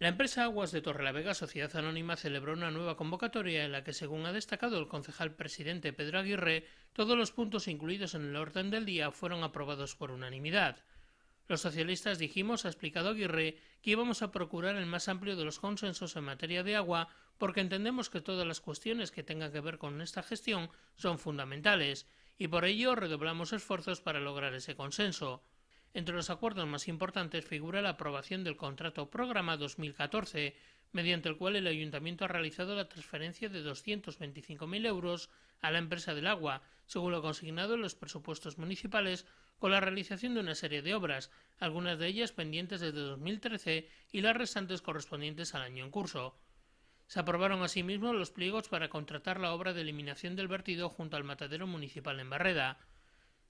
La empresa Aguas de Torrelavega Sociedad Anónima celebró una nueva convocatoria en la que, según ha destacado el concejal presidente Pedro Aguirre, todos los puntos incluidos en el orden del día fueron aprobados por unanimidad. Los socialistas dijimos, ha explicado Aguirre, que íbamos a procurar el más amplio de los consensos en materia de agua porque entendemos que todas las cuestiones que tengan que ver con esta gestión son fundamentales y por ello redoblamos esfuerzos para lograr ese consenso. Entre los acuerdos más importantes figura la aprobación del contrato Programa 2014, mediante el cual el Ayuntamiento ha realizado la transferencia de 225.000 euros a la empresa del agua, según lo consignado en los presupuestos municipales, con la realización de una serie de obras, algunas de ellas pendientes desde 2013 y las restantes correspondientes al año en curso. Se aprobaron asimismo los pliegos para contratar la obra de eliminación del vertido junto al matadero municipal en Barreda.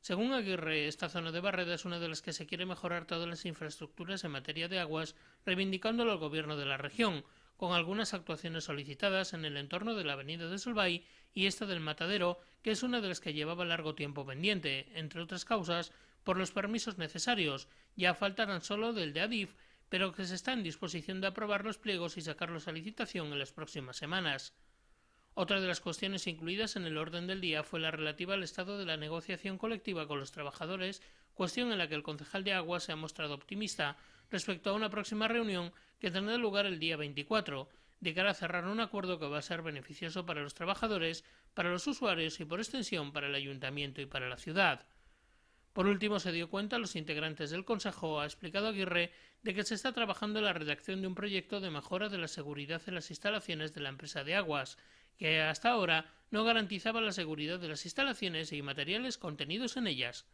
Según Aguirre, esta zona de Barreda es una de las que se quiere mejorar todas las infraestructuras en materia de aguas, reivindicándolo al gobierno de la región, con algunas actuaciones solicitadas en el entorno de la avenida de Solvay y esta del Matadero, que es una de las que llevaba largo tiempo pendiente, entre otras causas, por los permisos necesarios, ya faltarán solo del de Adif, pero que se está en disposición de aprobar los pliegos y sacarlos a licitación en las próximas semanas. Otra de las cuestiones incluidas en el orden del día fue la relativa al estado de la negociación colectiva con los trabajadores, cuestión en la que el concejal de Agua se ha mostrado optimista respecto a una próxima reunión que tendrá lugar el día 24, de cara a cerrar un acuerdo que va a ser beneficioso para los trabajadores, para los usuarios y por extensión para el ayuntamiento y para la ciudad. Por último, se dio cuenta a los integrantes del Consejo, ha explicado Aguirre, de que se está trabajando en la redacción de un proyecto de mejora de la seguridad en las instalaciones de la empresa de aguas, que hasta ahora no garantizaba la seguridad de las instalaciones y materiales contenidos en ellas.